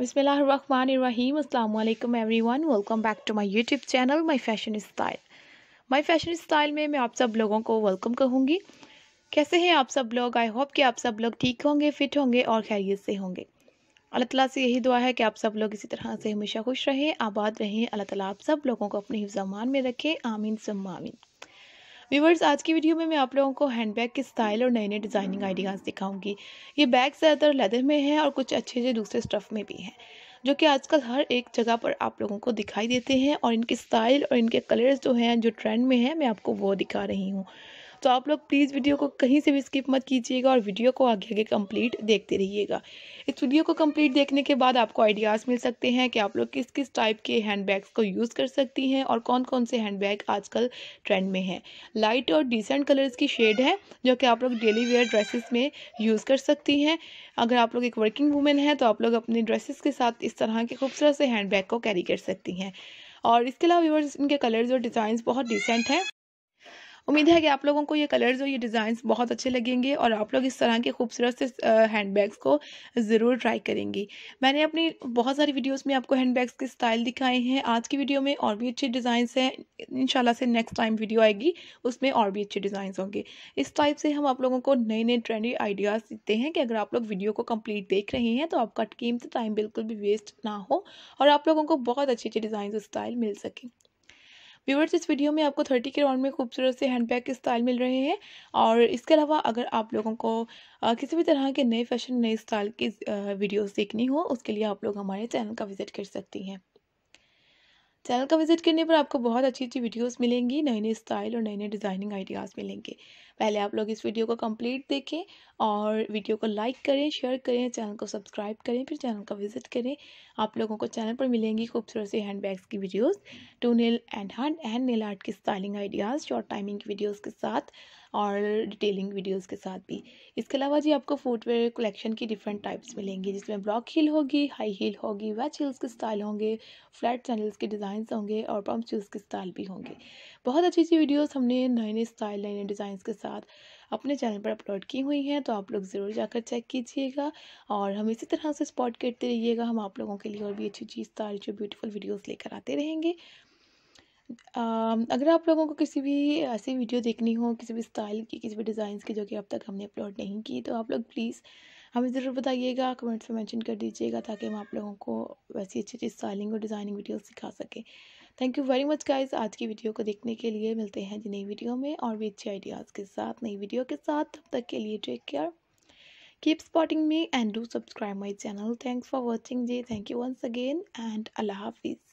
बिसमीम अल्लाम everyone welcome back to my YouTube channel my fashion style my fashion style में मैं आप सब लोगों को वेलकम कहूँगी कैसे हैं आप सब लोग आई होप कि आप सब लोग ठीक होंगे फिट होंगे और खैरियत से होंगे अल्लाह ताला से यही दुआ है कि आप सब लोग इसी तरह से हमेशा खुश रहें आबाद रहें अल्लाह ताला आप सब लोगों को अपने हिफ्जमान में रखें आमीन आमीन व्यूवर्स आज की वीडियो में मैं आप लोगों को हैंडबैग के स्टाइल और नए नए डिज़ाइनिंग आइडियाज़ दिखाऊंगी ये बैग ज़्यादातर लेदर में है और कुछ अच्छे अच्छे दूसरे स्टफ़ में भी हैं जो कि आजकल हर एक जगह पर आप लोगों को दिखाई देते हैं और इनके स्टाइल और इनके कलर्स जो हैं जो ट्रेंड में हैं मैं आपको वो दिखा रही हूँ तो आप लोग प्लीज़ वीडियो को कहीं से भी स्किप मत कीजिएगा और वीडियो को आगे आगे कंप्लीट देखते रहिएगा इस वीडियो को कंप्लीट देखने के बाद आपको आइडियाज़ मिल सकते हैं कि आप लोग किस किस टाइप के हैंडबैग्स को यूज़ कर सकती हैं और कौन कौन से हैंडबैग आजकल ट्रेंड में हैं लाइट और डिसेंट कलर्स की शेड है जो कि आप लोग डेली वेयर ड्रेसेस में यूज़ कर सकती हैं अगर आप लोग एक वर्किंग वूमेन हैं तो आप लोग अपने ड्रेसेस के साथ इस तरह के खूबसूरत से हैंड को कैरी कर सकती हैं और इसके अलावा व्यवर्स इनके कलर्स और डिज़ाइंस बहुत डिसेंट हैं उम्मीद है कि आप लोगों को ये कलर्स और ये डिज़ाइंस बहुत अच्छे लगेंगे और आप लोग इस तरह के खूबसूरत से हैंड बैग्स को ज़रूर ट्राई करेंगी मैंने अपनी बहुत सारी वीडियोज़ में आपको हैंड बैग्स के स्टाइल दिखाए हैं आज की वीडियो में और भी अच्छे डिज़ाइंस हैं इन से नेक्स्ट टाइम वीडियो आएगी उसमें और भी अच्छे डिज़ाइंस होंगे इस टाइप से हम आप लोगों को नए नए ट्रेंडी आइडियाज़ देते हैं कि अगर आप लोग वीडियो को कम्प्लीट देख रहे हैं तो आपका कीमत टाइम बिल्कुल भी वेस्ट ना हो और आप लोगों को बहुत अच्छे अच्छे डिज़ाइन और स्टाइल मिल सके व्यूवर्स इस वीडियो में आपको थर्टी के राउंड में खूबसूरत से हैंड बैग के स्टाइल मिल रहे हैं और इसके अलावा अगर आप लोगों को किसी भी तरह के नए फैशन नए स्टाइल की वीडियोस देखनी हो उसके लिए आप लोग हमारे चैनल का विज़िट कर सकती हैं चैनल का विजिट करने पर आपको बहुत अच्छी अच्छी वीडियोस मिलेंगी नए नए स्टाइल और नए नए डिज़ाइनिंग आइडियाज़ मिलेंगे पहले आप लोग इस वीडियो को कंप्लीट देखें और वीडियो को लाइक करें शेयर करें चैनल को सब्सक्राइब करें फिर चैनल का विजिट करें आप लोगों को चैनल पर मिलेंगी खूबसूरत से हैंड बैग्स की videos to nail and hand and nail art की स्टाइलिंग आइडियाज़ शॉर्ट टाइमिंग की वीडियोज़ के साथ और डिटेलिंग वीडियोस के साथ भी इसके अलावा जी आपको फुटवेयर कलेक्शन की डिफरेंट टाइप्स मिलेंगी जिसमें ब्लॉक हील होगी हाई हील होगी वैच हील्स के स्टाइल होंगे फ्लैट चैनल्स के डिज़ाइन डिज़ाइंस होंगे और पम्प शूज़ के स्टाइल भी होंगे बहुत अच्छी अच्छी वीडियोस हमने नए नए स्टाइल नए नए डिज़ाइंस के साथ अपने चैनल पर अपलोड की हुई हैं तो आप लोग ज़रूर जाकर चेक कीजिएगा और हम इसी तरह से स्पॉट करते रहिएगा हम आप लोगों के लिए और भी अच्छी अच्छी स्टाइल जो ब्यूटीफुल वीडियोज़ लेकर आते रहेंगे अगर आप लोगों को किसी भी ऐसी वीडियो देखनी हो किसी भी स्टाइल की किसी भी डिज़ाइन की जो कि अब तक हमने अपलोड नहीं की तो आप लोग प्लीज़ हमें ज़रूर बताइएगा कमेंट्स में मेंशन कर दीजिएगा ताकि हम आप लोगों को वैसी अच्छी अच्छी स्टाइलिंग और डिज़ाइनिंग वीडियो सिखा सकें thank you very much guys आज की वीडियो को देखने के लिए मिलते हैं जी नई वीडियो में और भी अच्छे आइडियाज़ के साथ नई वीडियो के साथ तब तक के लिए take care keep spotting me and do subscribe my channel thanks for watching जी thank you once again and अल्लाह हाफिज़